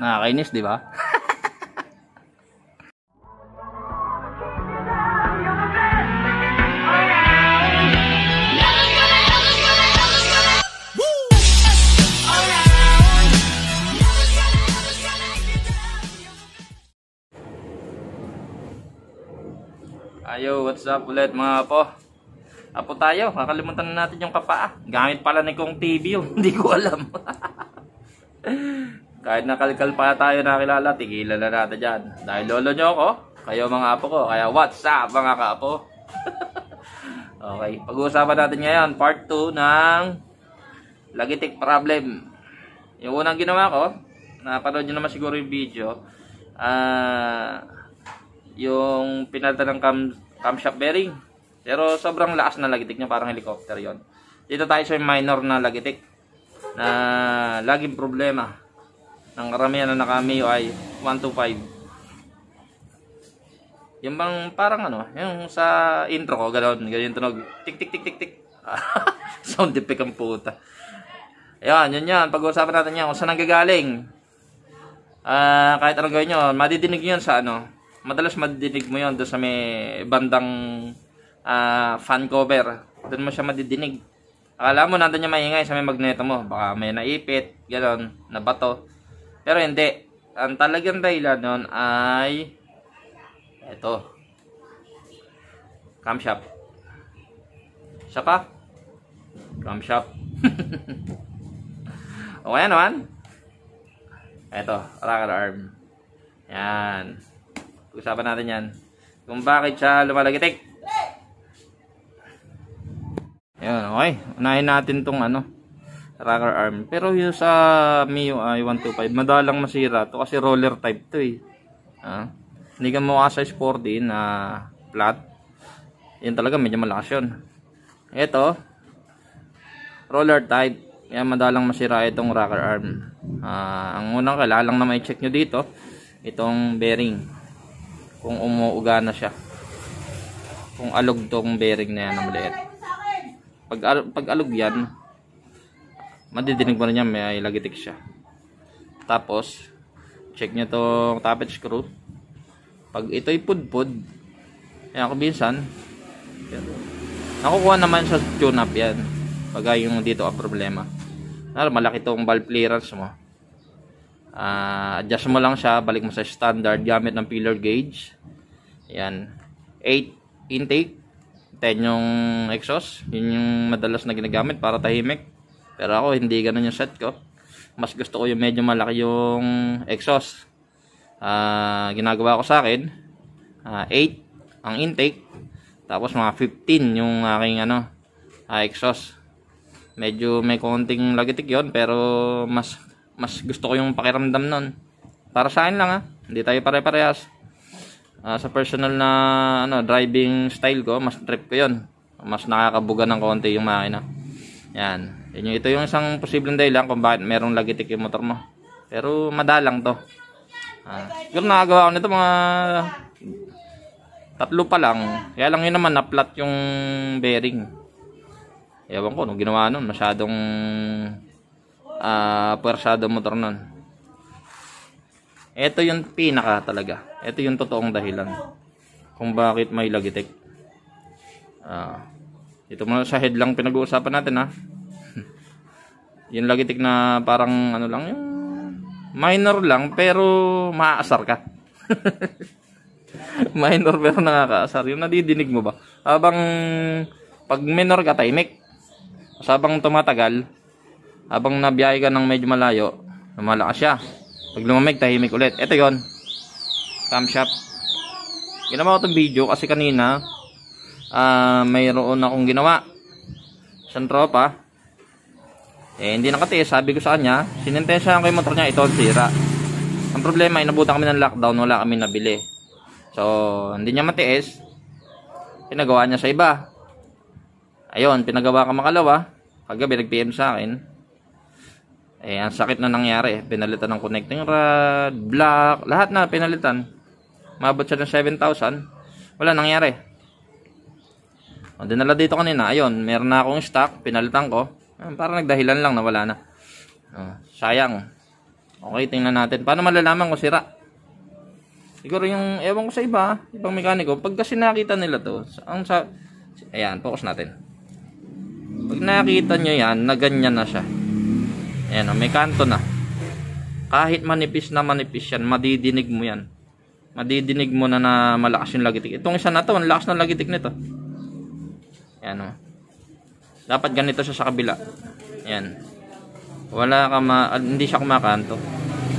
Nakakainis, di ba? Ayo, what's up ulit mga po? Apo tayo, kakalimutan na natin yung kapaa. Gamit pala ni Kong TV yun, hindi ko alam. Kahit nakalkal pa tayo nakilala, tigilan na natin dyan. Dahil lolo nyo ako, kayo mga apo ko. Kaya what's up mga kaapo? okay, pag-uusapan natin ngayon part 2 ng Lagitik Problem. Yung unang ginawa ko, napanood nyo naman siguro yung video, ah, uh, yung pinalta ng cam, camshaft bearing. Pero sobrang lakas na lagitik niya, parang helicopter yon Dito tayo sa minor na lagitik na laging problema ang karamihan na nakameo ay 125. Yung bang parang ano, yung sa intro ko, ganoon, ganyan tunog. Tik, tik, tik, tik, tik. Sound effect ang puta. Ayan, yun yan. Pag-uusapan natin yan kung saan nanggagaling. Uh, ah, kahit anong gawin nyo, madidinig yun sa ano. Madalas madidinig mo yun doon sa may bandang uh, fan cover. Doon mo siya madidinig. Akala mo nandun yung maingay sa may magneto mo. Baka may naipit, gano'n, nabato. Pero hindi. Ang talagang dahilan nun ay ito. Camshaft. Saka camshaft. o kaya naman ito, rocket arm. Yan. Usapan natin yan. Kung bakit siya lumalagitik. Yan, okay. Unahin natin tong ano rocker arm. Pero yung sa Mio ah, I125, madalang masira to kasi roller type to eh. Ah, hindi ka mukha size 4 din na ah, flat. Yan talaga medyo malakas yun. Ito, roller type. Yan madalang masira itong rocker arm. Ah, ang unang kailangan na may check nyo dito, itong bearing. Kung umuuga na siya. Kung alog tong bearing na yan na maliit. Pag, pag alog yan, madidinig mo na niya may lagitik siya tapos check nyo tong tappet screw pag ito'y pudpud yan kuminsan yan. nakukuha naman sa tune up yan pag yung dito ang problema Lalo, malaki tong valve clearance mo uh, adjust mo lang siya balik mo sa standard gamit ng pillar gauge yan 8 intake 10 yung exhaust yun yung madalas na ginagamit para tahimik pero ako, hindi ganun yung set ko. Mas gusto ko yung medyo malaki yung exhaust. Uh, ginagawa ko sa akin, uh, ah, 8 ang intake. Tapos mga 15 yung aking ano, uh, exhaust. Medyo may konting lagitik yon pero mas mas gusto ko yung pakiramdam nun. Para sa akin lang ha. Hindi tayo pare-parehas. Uh, sa personal na ano driving style ko, mas trip ko yon. Mas nakakabuga ng konti yung makina. Yan. Yan ito yung isang posibleng dahilan kung bakit merong lagitik yung motor mo. Pero madalang to. Ah. Siguro nakagawa ko nito mga tatlo pa lang. Kaya lang yun naman na-flat yung bearing. Ewan ko, nung ginawa nun, masyadong uh, ah, pwersado motor nun. Ito yung pinaka talaga. Ito yung totoong dahilan. Kung bakit may lagitik. Ah. Ito muna sa head lang pinag-uusapan natin ha. yun lagitik na parang ano lang yung minor lang pero maaasar ka. minor pero nakakaasar. Yung nadidinig mo ba? Habang pag minor ka tahimik. Habang tumatagal, habang nabiyahe ka ng medyo malayo, lumalakas siya. Pag lumamig, tahimik ulit. Ito yon Camshaft. Ginawa ko itong video kasi kanina, uh, mayroon akong ginawa isang tropa eh hindi nakatiis sabi ko sa kanya sinintensyahan ko yung motor niya ito sira ang problema inabutan kami ng lockdown wala kami nabili so hindi niya matiis pinagawa niya sa iba ayun pinagawa ka makalawa kagabi nag PM sa akin eh ang sakit na nangyari pinalitan ng connecting rod block lahat na pinalitan mabot siya ng 7,000 wala nangyari o, dinala dito kanina. Ayun, meron na akong stock. Pinalitan ko. Ayun, parang nagdahilan lang na wala na. O, sayang. Okay, tingnan natin. Paano malalaman kung sira? Siguro yung, ewan ko sa iba, ibang mekaniko, pag kasi nakita nila to, ang sa, ayan, focus natin. Pag nakita nyo yan, na ganyan na siya. Ayan, o, may kanto na. Kahit manipis na manipis yan, madidinig mo yan. Madidinig mo na na malakas yung lagitik. Itong isa na to, ang lakas ng lagitik nito. Ayan o. Oh. Dapat ganito siya sa kabila. Ayan. Wala ka ma... Ah, hindi siya kumakanto.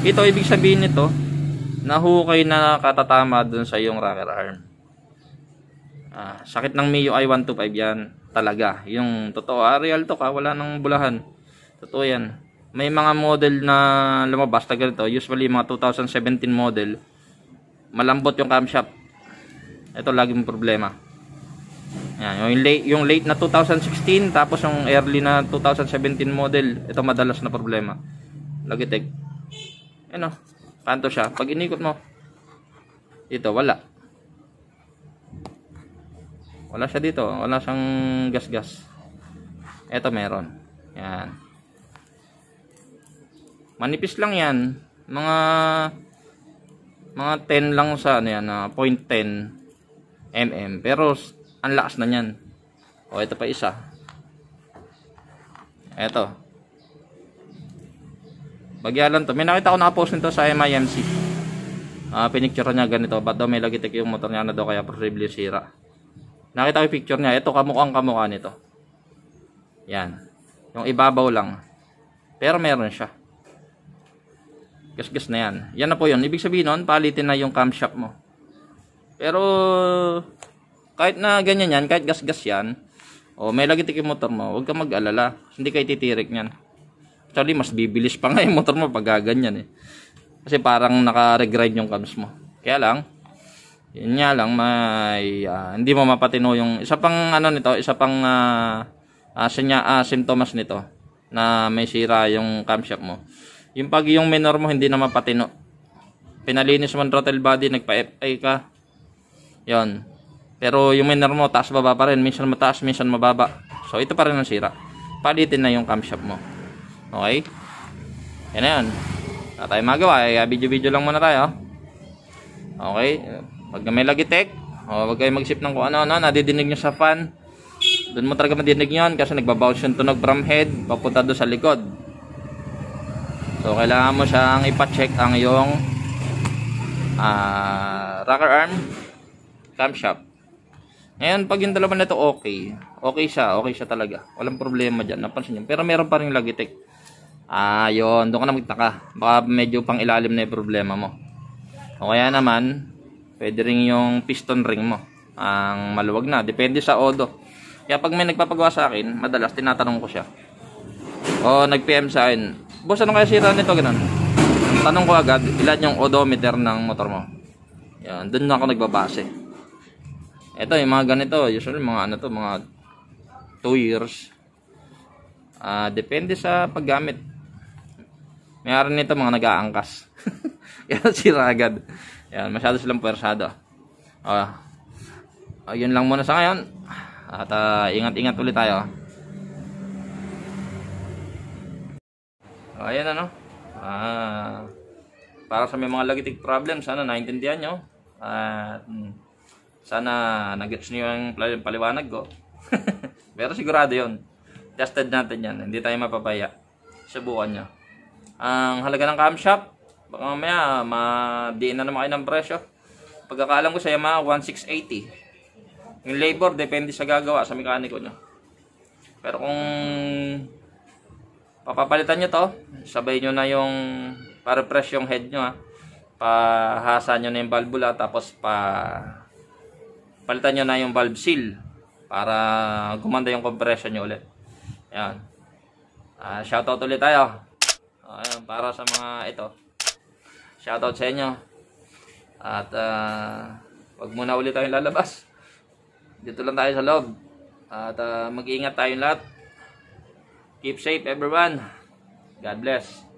Ito, ibig sabihin nito, nahukay na katatama dun sa iyong rocker arm. Ah, sakit ng Mio i 125 yan. Talaga. Yung totoo. Ah, real to ka. Wala nang bulahan. Totoo yan. May mga model na lumabas na ganito. Usually, mga 2017 model. Malambot yung camshaft. Ito laging problema. Yan, yung late, yung late na 2016 tapos yung early na 2017 model, ito madalas na problema. Logitech. Ano? Kanto siya. Pag inikot mo ito wala. Wala siya dito, wala siyang gasgas. Ito meron. Yan. Manipis lang 'yan. Mga mga 10 lang sa ano yan, uh, 0.10 mm. Pero ang lakas na niyan. O, ito pa isa. Ito. bagyalan to. May nakita ko nakapost nito sa MIMC. Uh, ah, pinicture niya ganito. Ba't daw may lagitik yung motor niya na ano daw kaya possibly sira. Nakita ko yung picture niya. Ito kamukhang kamukha nito. Yan. Yung ibabaw lang. Pero meron siya. Gasgas na yan. Yan na po yun. Ibig sabihin nun, palitin na yung camshaft mo. Pero, kahit na ganyan yan, kahit gasgas yan, o oh, may lagi yung motor mo, huwag ka mag-alala. Hindi kayo titirik yan. Actually, mas bibilis pa nga yung motor mo pag gaganyan eh. Kasi parang naka-regrind yung cams mo. Kaya lang, yun nga lang, may, uh, hindi mo mapatino yung, isa pang ano nito, isa pang uh, ah, uh, ah, sinya, uh, symptoms nito na may sira yung camshaft mo. Yung pag yung minor mo hindi na mapatino. Pinalinis mo ang throttle body, nagpa-FI ka. Yon, pero yung minor mo, taas baba pa rin. Minsan mataas, minsan mababa. So, ito pa rin ang sira. Palitin na yung camshaft mo. Okay? Yan na yun. Wala tayo magawa. Eh, video-video lang muna tayo. Okay? Pag may Logitech, o wag kayo mag-ship ng kung ano-ano, nadidinig nyo sa fan. Doon mo talaga madinig yun kasi nagbabounce yung tunog from head papunta doon sa likod. So, kailangan mo siyang ipacheck ang iyong uh, rocker arm camshaft. Ngayon, pag yung dalawa nito okay, okay siya, okay siya talaga. Walang problema dyan, napansin nyo. Pero meron pa rin Logitech. Ah, yun. Doon ka na magtaka. Baka medyo pang ilalim na yung problema mo. O kaya naman, pwede rin yung piston ring mo. Ang maluwag na. Depende sa odo. Kaya pag may nagpapagawa sa akin, madalas tinatanong ko siya. O nag-PM sa akin, Boss, ano kaya sira nito? Ganun. Tanong ko agad, ilan yung odometer ng motor mo? Yan, doon na ako nagbabase. Ito, yung mga ganito, usually mga ano to, mga 2 years. Uh, depende sa paggamit. Mayroon nito mga nag-aangkas. Yan, sira agad. Yan, masyado silang puwersado. Uh, uh, yun lang muna sa ngayon. At ingat-ingat uh, ulit tayo. Uh, ayan ano. Ah, para sa may mga lagitig problems, ano, naintindihan nyo. At... Uh, sana nagets niyo ang paliwanag ko. Pero sigurado 'yon. Tested natin 'yan. Hindi tayo mapapaya. Subukan niyo. Ang halaga ng camshaft, baka mamaya ma-diin na naman kayo ng presyo. Pagkakaalam ko sa Yamaha 1680. Yung labor depende sa gagawa sa mekaniko niyo. Pero kung papapalitan nyo to, sabay nyo na yung para fresh yung head nyo ha. Pahasa nyo na yung valvula tapos pa palitan nyo na yung valve seal para gumanda yung compression nyo ulit. Ayan. Uh, shoutout ulit tayo. Ah, ayan, para sa mga ito. Shoutout sa inyo. At uh, wag muna ulit tayong lalabas. Dito lang tayo sa loob. At uh, mag-iingat tayong lahat. Keep safe everyone. God bless.